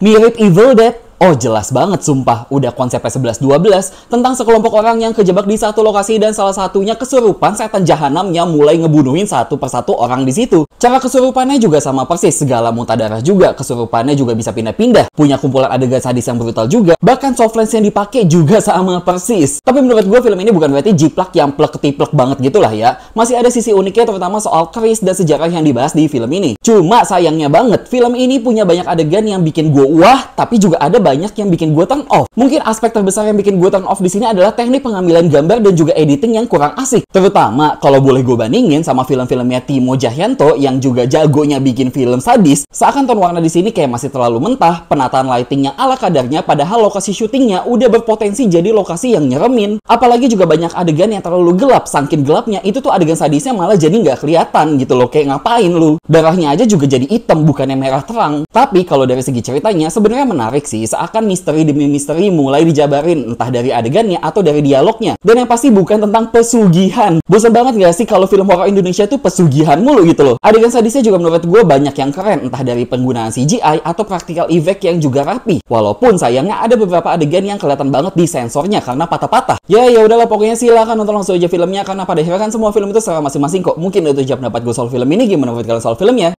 Mirip evil death. Oh jelas banget sumpah, udah konsep 11-12 tentang sekelompok orang yang kejebak di satu lokasi dan salah satunya kesurupan setan jahanamnya mulai ngebunuhin satu persatu orang di situ. Cara kesurupannya juga sama persis, segala muntah darah juga, kesurupannya juga bisa pindah-pindah, punya kumpulan adegan sadis yang brutal juga, bahkan soft lens yang dipakai juga sama persis. Tapi menurut gue film ini bukan berarti jiplak yang plek tiplek banget gitulah ya, masih ada sisi uniknya terutama soal keris dan sejarah yang dibahas di film ini. Cuma sayangnya banget, film ini punya banyak adegan yang bikin gue wah, tapi juga ada banyak yang bikin gue turn off. Mungkin aspek terbesar yang bikin gue turn off di sini adalah teknik pengambilan gambar dan juga editing yang kurang asik. Terutama kalau boleh gue bandingin sama film-filmnya Timo Jahyanto yang juga jagonya bikin film sadis, seakan ton warna di sini kayak masih terlalu mentah, penataan lightingnya ala kadarnya padahal lokasi syutingnya udah berpotensi jadi lokasi yang nyeremin. Apalagi juga banyak adegan yang terlalu gelap, saking gelapnya itu tuh adegan sadisnya malah jadi nggak kelihatan gitu loh, kayak ngapain lu? Darahnya aja juga jadi hitam bukannya merah terang. Tapi kalau dari segi ceritanya sebenarnya menarik sih, seakan misteri demi misteri mulai dijabarin entah dari adegannya atau dari dialognya. Dan yang pasti bukan tentang pesugihan. Bosan banget gak sih kalau film horor Indonesia itu pesugihan mulu gitu loh. Adegan sadisnya juga menurut gue banyak yang keren entah dari penggunaan CGI atau practical effect yang juga rapi. Walaupun sayangnya ada beberapa adegan yang kelihatan banget di sensornya karena patah-patah. Ya ya udahlah pokoknya silahkan nonton langsung aja filmnya karena pada akhirnya kan semua film itu secara masing-masing kok. Mungkin itu jawab pendapat gue soal film ini gimana menurut kalian soal filmnya?